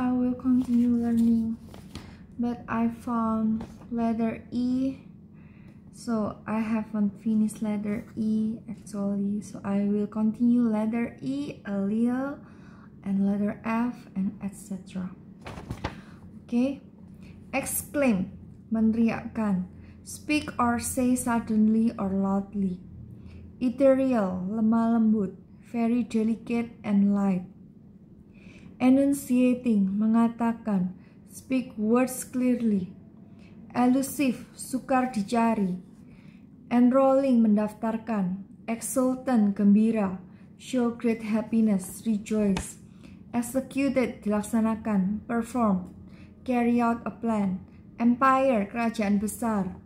I will continue learning but I found letter E so I haven't finished letter E actually so I will continue letter E a little and letter F and etc okay exclaim meneriakkan speak or say suddenly or loudly ethereal lemah lembut very delicate and light enunciating, mengatakan, speak words clearly, elusive, sukar dicari, enrolling, mendaftarkan, exultant, gembira, show great happiness, rejoice, executed, dilaksanakan, perform, carry out a plan, empire, kerajaan besar,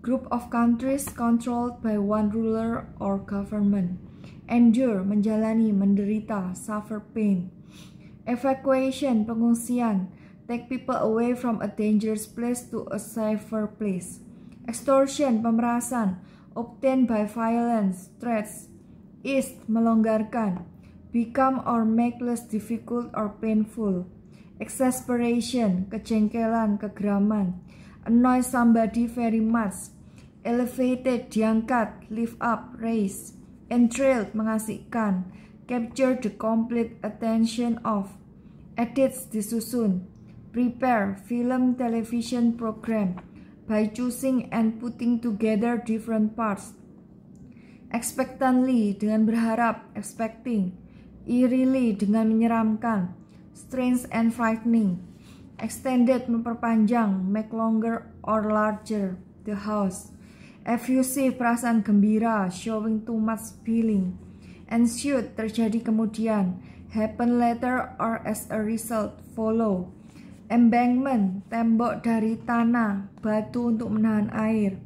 group of countries controlled by one ruler or government, endure, menjalani, menderita, suffer pain, Evacuation, pengungsian. Take people away from a dangerous place to a safer place. Extortion, pemerasan. Obtain by violence, threats. Ease, melonggarkan. Become or make less difficult or painful. Exasperation, kecengkelan, kegeraman. Annoy somebody very much. Elevated, diangkat, lift up, raise. Entrailed, mengasihkan capture the complete attention of, edits disusun, prepare film television program by choosing and putting together different parts. Expectantly dengan berharap, expecting, eerily dengan menyeramkan, strange and frightening, extended memperpanjang, make longer or larger, the house, effusive perasaan gembira, showing too much feeling, ensued terjadi kemudian, happen later or as a result follow. Embankment, tembok dari tanah, batu untuk menahan air.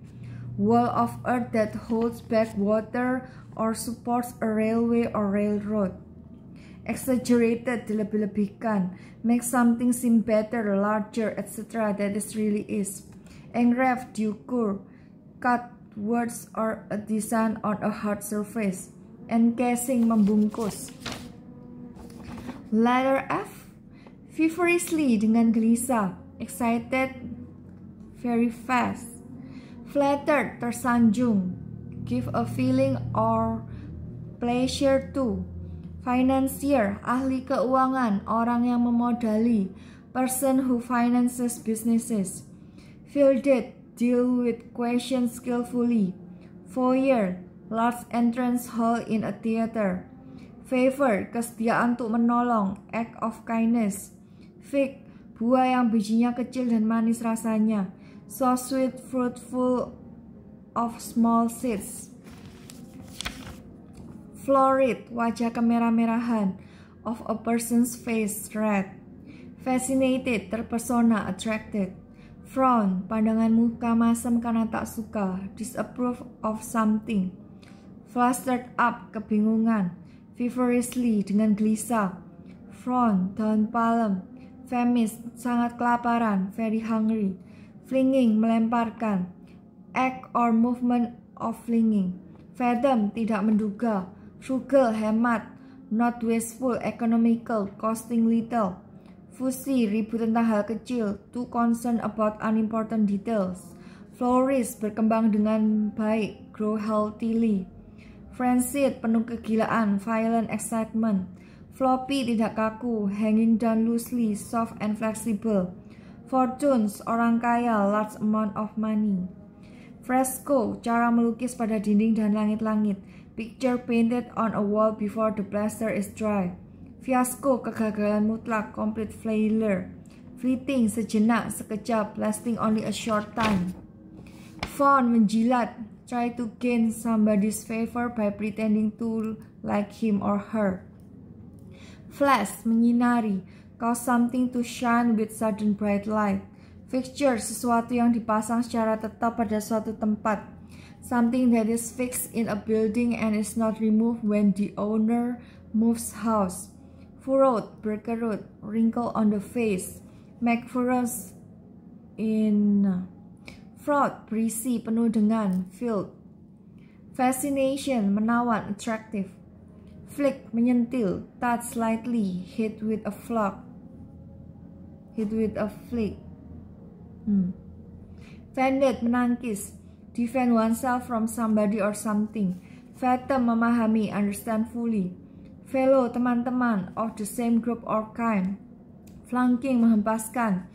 Wall of earth that holds back water or supports a railway or railroad. Exaggerated, dilebih-lebihkan. Make something seem better, larger, etc. that is really is. Engraved, diukur. Cut words or a design on a hard surface encasing membungkus. Letter F, feverishly dengan gelisah, excited, very fast, flattered, tersanjung, give a feeling or pleasure to, financier, ahli keuangan, orang yang memodali, person who finances businesses, fielded, deal with questions skillfully, foyer, large entrance hall in a theater. Favor, kesediaan untuk menolong, act of kindness. Fig, buah yang bijinya kecil dan manis rasanya. So sweet, fruitful of small seeds. Florid, wajah kemerah-merahan of a person's face, red. Fascinated, terpesona, attracted. Frown, pandangan muka masam karena tak suka, disapprove of something flustered up, kebingungan, feverishly, dengan gelisah, frown, daun palem, famished, sangat kelaparan, very hungry, flinging, melemparkan, act or movement of flinging, fathom, tidak menduga, frugal, hemat, not wasteful, economical, costing little, fussy, ribut tentang hal kecil, too concerned about unimportant details, flourish, berkembang dengan baik, grow healthily, Frenzied, penuh kegilaan, violent excitement. Floppy, tidak kaku, hanging down loosely, soft and flexible. Fortunes, orang kaya, large amount of money. Fresco, cara melukis pada dinding dan langit-langit. Picture painted on a wall before the plaster is dry. Fiasco, kegagalan mutlak, complete failure. Fleeting, sejenak, sekejap, lasting only a short time. Fawn, menjilat, try to gain somebody's favor by pretending to like him or her. Flash, menyinari, cause something to shine with sudden bright light. Fixture, sesuatu yang dipasang secara tetap pada suatu tempat. Something that is fixed in a building and is not removed when the owner moves house. Furrowed, berkerut, wrinkle on the face. Make furrows in Fraud, berisi, penuh dengan, filled. Fascination, menawan, attractive. Flick, menyentil, touch slightly, hit with a flock. Hit with a flick. Hmm. Fended, menangkis. Defend oneself from somebody or something. Fathom, memahami, understand fully. Fellow, teman-teman, of the same group or kind. Flanking, menghempaskan.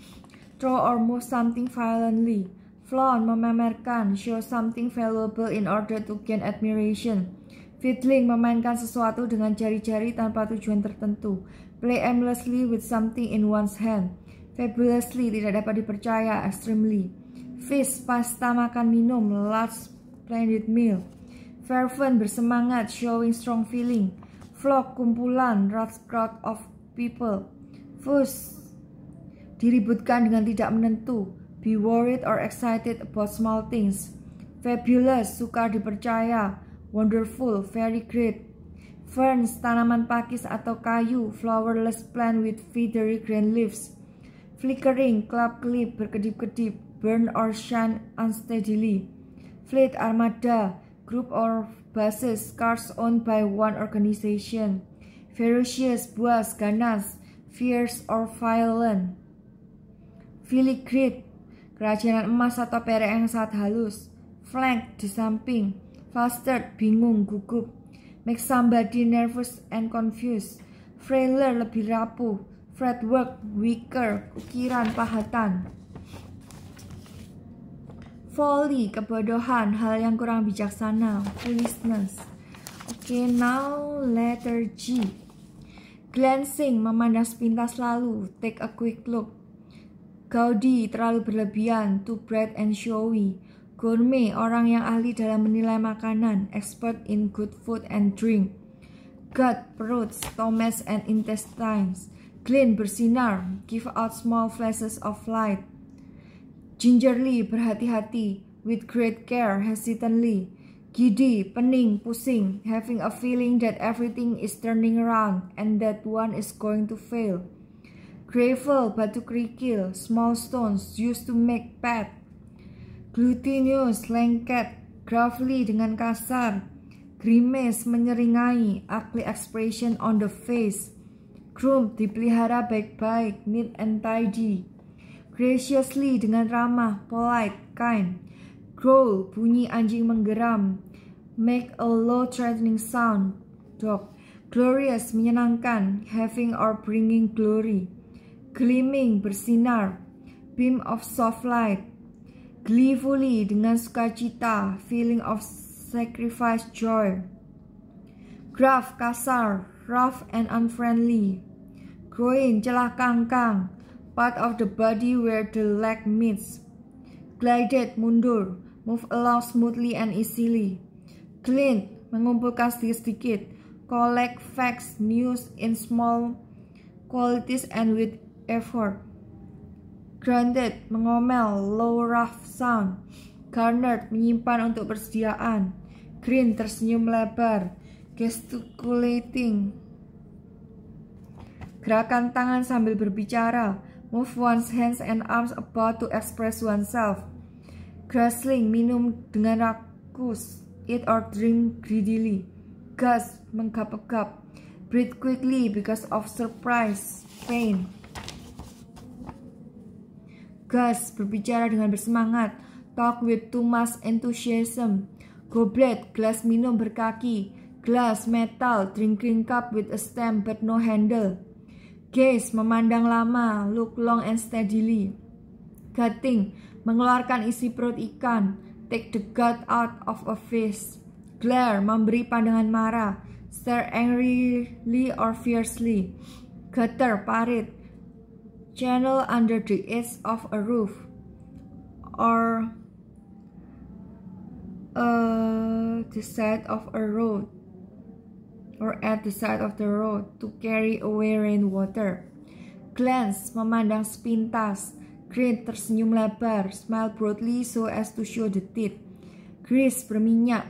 Throw or move something violently Flaunt memamerkan, show something valuable in order to gain admiration. Fiddling memainkan sesuatu dengan jari-jari tanpa tujuan tertentu. Play aimlessly with something in one's hand. Fabulously tidak dapat dipercaya, extremely. fish pasta makan minum, Last splendid meal. Fervent bersemangat, showing strong feeling. Flock kumpulan, large crowd of people. Fuss diributkan dengan tidak menentu Be worried or excited about small things. Fabulous, sukar dipercaya. Wonderful, very great. Ferns, tanaman pakis atau kayu. Flowerless plant with feathery green leaves. Flickering, kelap-kelip, berkedip-kedip. Burn or shine unsteadily. Fleet, armada, group or buses, cars owned by one organization. Ferocious, buas, ganas, fierce or violent. Filigreed kerajinan emas atau perak yang sangat halus, flank di samping, flustered, bingung, gugup, make somebody nervous and confused, frailer lebih rapuh, fretwork, weaker ukiran, pahatan. Folly, kebodohan, hal yang kurang bijaksana, foolishness. okay, now letter G. Glancing, memandang sepintas lalu, take a quick look. Gaudi terlalu berlebihan, too bread and showy. Gourmet, orang yang ahli dalam menilai makanan, expert in good food and drink. Gut, perut, stomach and intestines. Clean, bersinar, give out small flashes of light. Gingerly, berhati-hati, with great care, hesitantly. Giddy, pening, pusing, having a feeling that everything is turning around and that one is going to fail gravel, batu kerikil, small stones used to make path, glutinous, lengket, gruffly dengan kasar, grimace menyeringai, ugly expression on the face, groom dipelihara baik-baik, neat and tidy, graciously dengan ramah, polite, kind, growl bunyi anjing menggeram, make a low threatening sound, dog, glorious menyenangkan, having or bringing glory gleaming bersinar, beam of soft light, gleefully dengan sukacita, feeling of sacrifice joy, gruff kasar, rough and unfriendly, groin celah kangkang, part of the body where the leg meets, glided mundur, move along smoothly and easily, clean mengumpulkan sedikit-sedikit, collect facts, news in small qualities and with effort. Granted, mengomel, low rough sound. Garnered, menyimpan untuk persediaan. Green, tersenyum lebar. Gesticulating. Gerakan tangan sambil berbicara. Move one's hands and arms about to express oneself. Grasling minum dengan rakus. Eat or drink greedily. Gas, menggap-gap. Breathe quickly because of surprise, pain gas, berbicara dengan bersemangat, talk with too much enthusiasm, goblet, gelas minum berkaki, glass, metal, drinking cup with a stem but no handle, gaze, memandang lama, look long and steadily, gutting, mengeluarkan isi perut ikan, take the gut out of a fish, glare, memberi pandangan marah, stare angrily or fiercely, gutter, parit, channel under the edge of a roof or uh, the side of a road or at the side of the road to carry away rainwater. Glance memandang sepintas. Grin tersenyum lebar, smile broadly so as to show the teeth. Grease berminyak,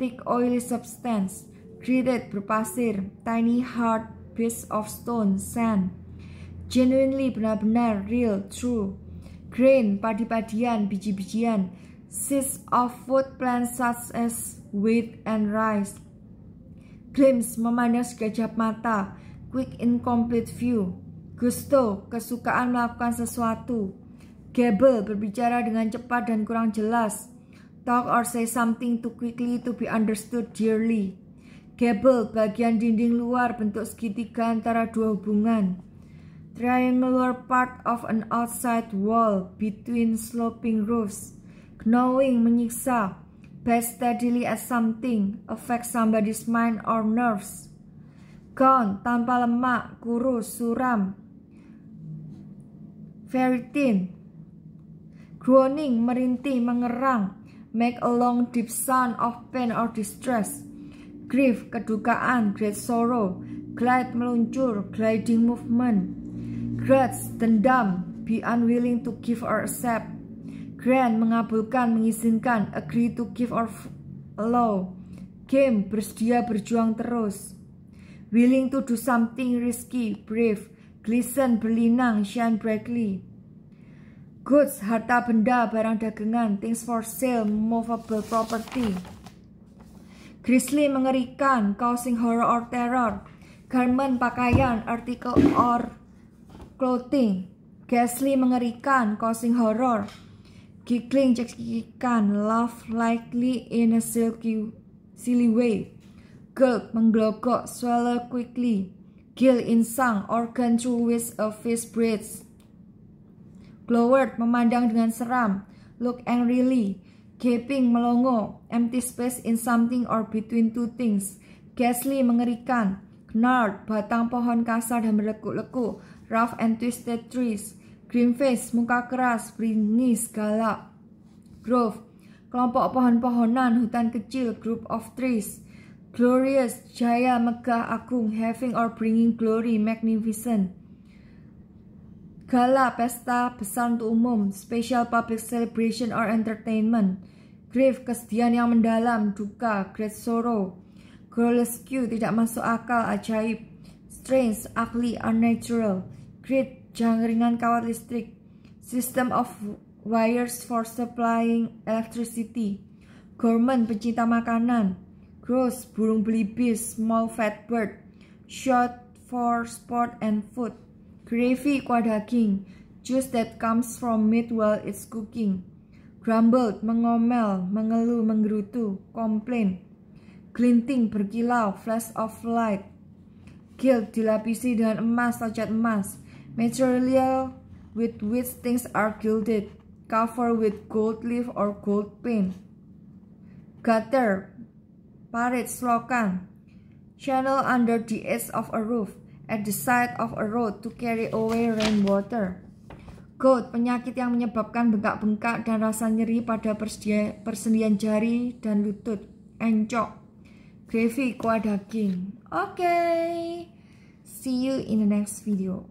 thick oily substance. Graded berpasir, tiny hard piece of stone, sand. genuinely benar-benar real true grain padi-padian biji-bijian seeds of food plants such as wheat and rice glimpse memandang sekejap mata quick incomplete view gusto kesukaan melakukan sesuatu gable berbicara dengan cepat dan kurang jelas talk or say something too quickly to be understood dearly gable bagian dinding luar bentuk segitiga antara dua hubungan triangular part of an outside wall between sloping roofs. Gnawing menyiksa, best steadily at something, affects somebody's mind or nerves. Gone, tanpa lemak, kurus, suram. Very thin. Groaning, merintih, mengerang. Make a long deep sound of pain or distress. Grief, kedukaan, great sorrow. Glide, meluncur, gliding movement Grudge, dendam, be unwilling to give or accept. Grant, mengabulkan, mengizinkan, agree to give or allow. Game, bersedia berjuang terus. Willing to do something risky, brave. Glisten, berlinang, shine brightly. Goods, harta benda, barang dagangan, things for sale, movable property. Grizzly mengerikan, causing horror or terror. Garment, pakaian, artikel or clothing, ghastly mengerikan, causing horror, giggling cekikikan, laugh lightly in a silky, silly way, gulp menggelogok, swallow quickly, gill sang, organ through with a fish breathes, gloward memandang dengan seram, look angrily, gaping melongo, empty space in something or between two things, ghastly mengerikan, gnarled, batang pohon kasar dan berlekuk-lekuk, rough and twisted trees, green face, muka keras, beringis, galak, grove, kelompok pohon-pohonan, hutan kecil, group of trees, glorious, jaya, megah, akung, having or bringing glory, magnificent, gala, pesta, pesan untuk umum, special public celebration or entertainment, grief, kesedihan yang mendalam, duka, great sorrow, grotesque, tidak masuk akal, ajaib, strange, ugly, unnatural, grid jaringan kawat listrik, system of wires for supplying electricity, gourmet pencinta makanan, gross burung belibis, small fat bird, short for sport and food, gravy kuah daging, juice that comes from meat while it's cooking, grumbled mengomel, mengeluh, menggerutu, komplain, glinting berkilau, flash of light, guild dilapisi dengan emas, cat emas, material with which things are gilded, covered with gold leaf or gold paint. Gutter, parit, slokan, channel under the edge of a roof, at the side of a road to carry away rainwater. Gout, penyakit yang menyebabkan bengkak-bengkak dan rasa nyeri pada persendian jari dan lutut. Encok. Gravy, kuah daging. Oke. Okay. See you in the next video.